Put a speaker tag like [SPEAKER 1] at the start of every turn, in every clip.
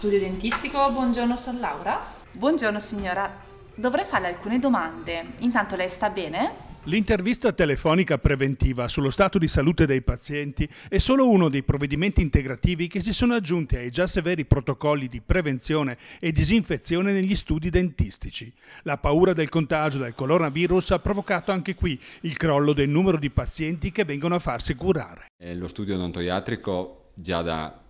[SPEAKER 1] Studio dentistico, buongiorno, sono Laura. Buongiorno signora, dovrei farle alcune domande. Intanto lei sta bene? L'intervista telefonica preventiva sullo stato di salute dei pazienti è solo uno dei provvedimenti integrativi che si sono aggiunti ai già severi protocolli di prevenzione e disinfezione negli studi dentistici. La paura del contagio del coronavirus ha provocato anche qui il crollo del numero di pazienti che vengono a farsi curare.
[SPEAKER 2] Eh, lo studio odontoiatrico già da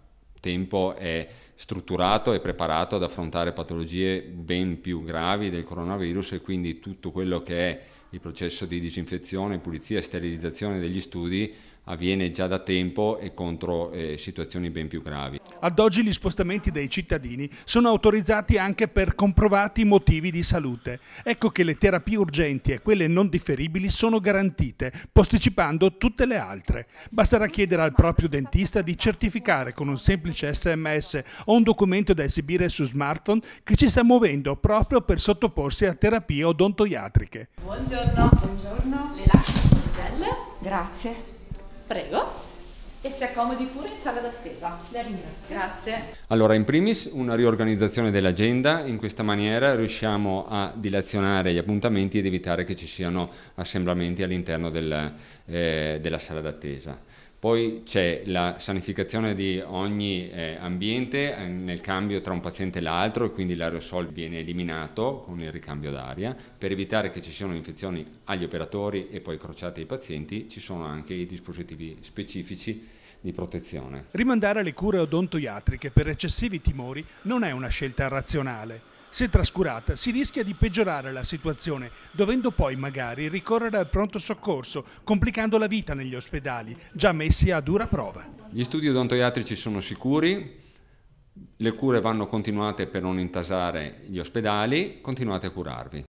[SPEAKER 2] tempo è strutturato e preparato ad affrontare patologie ben più gravi del coronavirus e quindi tutto quello che è il processo di disinfezione, pulizia e sterilizzazione degli studi avviene già da tempo e contro eh, situazioni ben più gravi.
[SPEAKER 1] Ad oggi gli spostamenti dei cittadini sono autorizzati anche per comprovati motivi di salute. Ecco che le terapie urgenti e quelle non differibili sono garantite, posticipando tutte le altre. Basterà chiedere al proprio dentista di certificare con un semplice sms o un documento da esibire su smartphone che ci sta muovendo proprio per sottoporsi a terapie odontoiatriche. Buongiorno, buongiorno. Le lascio il gel. Grazie. Prego e si accomodi pure in sala d'attesa. Grazie.
[SPEAKER 2] Allora, in primis una riorganizzazione dell'agenda, in questa maniera riusciamo a dilazionare gli appuntamenti ed evitare che ci siano assemblamenti all'interno del, eh, della sala d'attesa. Poi c'è la sanificazione di ogni eh, ambiente eh, nel cambio tra un paziente e l'altro e quindi l'aerosol viene eliminato con il ricambio d'aria. Per evitare che ci siano infezioni agli operatori e poi crociate ai pazienti ci sono anche i dispositivi specifici di protezione.
[SPEAKER 1] Rimandare le cure odontoiatriche per eccessivi timori non è una scelta razionale. Se trascurata si rischia di peggiorare la situazione, dovendo poi magari ricorrere al pronto soccorso, complicando la vita negli ospedali, già messi a dura prova.
[SPEAKER 2] Gli studi odontoiatrici sono sicuri, le cure vanno continuate per non intasare gli ospedali, continuate a curarvi.